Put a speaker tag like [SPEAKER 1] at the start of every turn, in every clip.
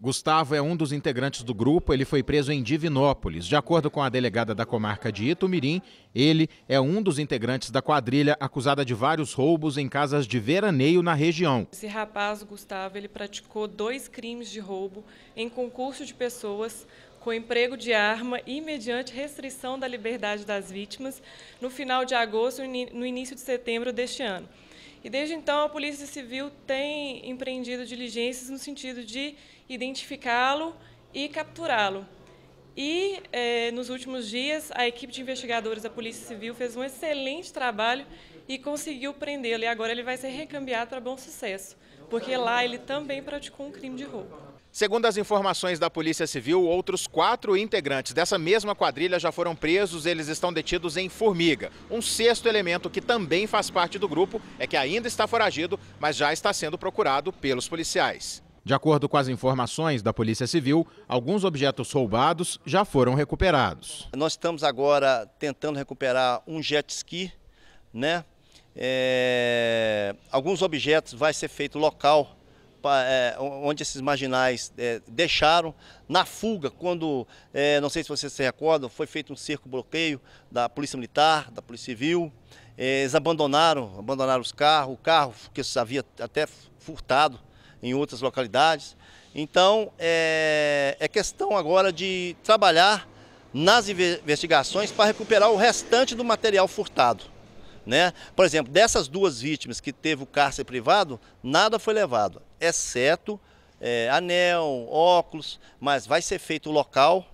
[SPEAKER 1] Gustavo é um dos integrantes do grupo, ele foi preso em Divinópolis. De acordo com a delegada da comarca de Itumirim, ele é um dos integrantes da quadrilha acusada de vários roubos em casas de veraneio na região.
[SPEAKER 2] Esse rapaz, Gustavo, ele praticou dois crimes de roubo em concurso de pessoas com emprego de arma e mediante restrição da liberdade das vítimas no final de agosto e no início de setembro deste ano. E desde então a Polícia Civil tem empreendido diligências no sentido de identificá-lo e capturá-lo. E eh, nos últimos dias a equipe de investigadores da Polícia Civil fez um excelente trabalho e conseguiu prendê-lo. E agora ele vai ser recambiado para bom sucesso, porque lá ele também praticou um crime de roubo.
[SPEAKER 1] Segundo as informações da Polícia Civil, outros quatro integrantes dessa mesma quadrilha já foram presos. Eles estão detidos em Formiga. Um sexto elemento que também faz parte do grupo é que ainda está foragido, mas já está sendo procurado pelos policiais. De acordo com as informações da Polícia Civil, alguns objetos roubados já foram recuperados. Nós estamos
[SPEAKER 3] agora tentando recuperar um jet ski, né? É... Alguns objetos vai ser feito local é, onde esses marginais é, deixaram na fuga, quando, é, não sei se vocês se recordam, foi feito um cerco bloqueio da Polícia Militar, da Polícia Civil. É, eles abandonaram, abandonaram os carros, o carro que se havia até furtado em outras localidades. Então, é, é questão agora de trabalhar nas investigações para recuperar o restante do material furtado. Né? Por exemplo, dessas duas vítimas que teve o cárcere privado, nada foi levado, exceto é, anel, óculos, mas vai ser feito o local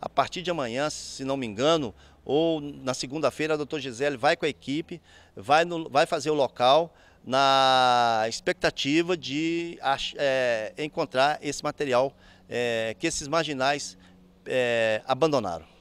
[SPEAKER 3] a partir de amanhã, se não me engano, ou na segunda-feira, a doutora Gisele vai com a equipe, vai, no, vai fazer o local na expectativa de é, encontrar esse material é, que esses marginais é, abandonaram.